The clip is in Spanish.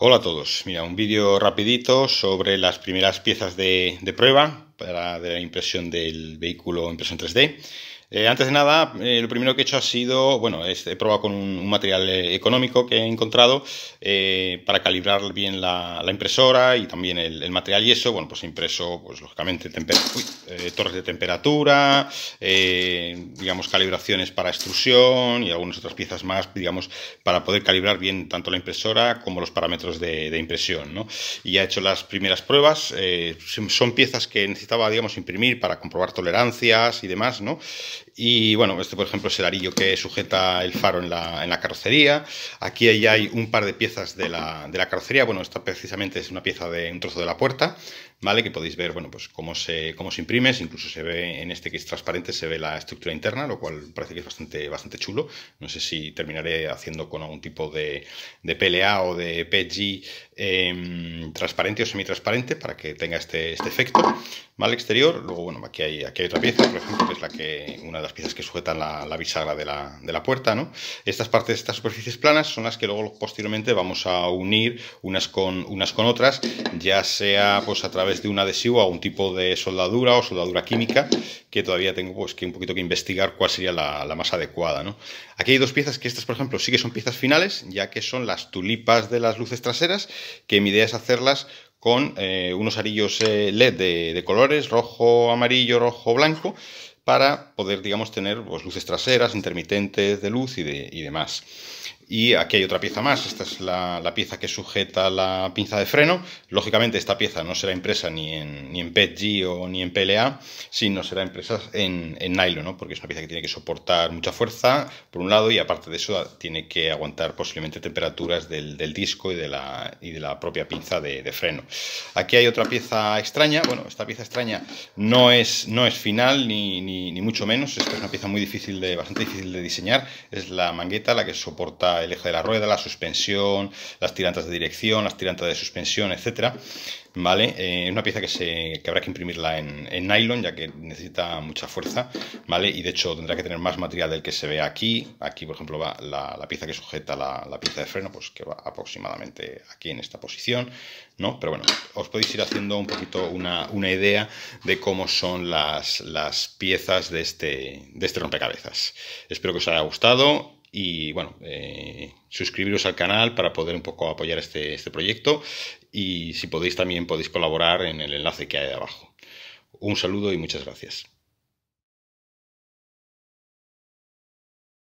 Hola a todos, mira, un vídeo rapidito sobre las primeras piezas de, de prueba para de la impresión del vehículo, impresión 3D. Eh, antes de nada, eh, lo primero que he hecho ha sido, bueno, he probado con un, material eh, económico que he encontrado para calibrar bien la, impresora y también el, material y eso, bueno, pues he impreso, pues lógicamente, torres de temperatura, digamos, calibraciones para extrusión y algunas otras piezas más, digamos, para poder calibrar bien tanto la impresora como los parámetros de, impresión, Y ya he hecho las primeras pruebas, son piezas que estaba digamos, imprimir para comprobar tolerancias y demás, ¿no? Y bueno, este por ejemplo es el arillo que sujeta el faro en la, en la carrocería. Aquí hay un par de piezas de la, carrocería. Bueno, esta precisamente es una pieza de un trozo de la puerta, ¿vale? Que podéis ver, bueno, pues cómo se, cómo se imprime. Incluso se ve en este que es transparente, se ve la estructura interna, lo cual parece que es bastante, bastante chulo. No sé si terminaré haciendo con algún tipo de, de PLA o de PG em, transparente o semi-transparente para que tenga este, este efecto al exterior, luego bueno, aquí hay, aquí hay otra pieza, por ejemplo, que es la que, una de las piezas que sujetan la, bisagra de la, puerta, ¿no? Estas partes, estas superficies planas son las que luego posteriormente vamos a unir unas con, unas con otras, ya sea pues a través de un adhesivo a un tipo de soldadura o soldadura química, que todavía tengo pues que un poquito que investigar cuál sería la, más adecuada, Aquí hay dos piezas que estas, por ejemplo, sí que son piezas finales, ya que son las tulipas de las luces traseras, que mi idea es hacerlas con eh, unos arillos eh, LED de, de, colores, rojo, amarillo, rojo, blanco, para poder, digamos, tener pues, luces traseras, intermitentes de luz y, demás. Y aquí hay otra pieza más, esta es la, pieza que sujeta la pinza de freno. Lógicamente esta pieza no será impresa ni en, ni en PETG o ni en PLA, sino será impresa en, nylon, porque es una pieza que tiene que soportar mucha fuerza, por un lado, y aparte de eso tiene que aguantar posiblemente temperaturas del, disco y de, la, de la propia pinza de, freno. Aquí hay otra pieza extraña, bueno, esta pieza extraña no es, no es final ni mucho menos. Esta es una pieza muy difícil de, bastante difícil de diseñar. Es la mangueta la que soporta el eje de la rueda, la suspensión, las tirantas de dirección, las tirantas de suspensión, etcétera. ¿Vale? Eh, es una pieza que, se, que habrá que imprimirla en, nylon, ya que necesita mucha fuerza, ¿vale? Y de hecho tendrá que tener más material del que se ve aquí. Aquí, por ejemplo, va la, pieza que sujeta la, pieza de freno, pues que va aproximadamente aquí en esta posición, ¿no? Pero bueno, os podéis ir haciendo un poquito una, idea de cómo son las piezas de este, de este rompecabezas. Espero que os haya gustado y bueno, eh, suscribiros al canal para poder un poco apoyar este, este proyecto y si podéis también podéis colaborar en el enlace que hay abajo. Un saludo y muchas gracias.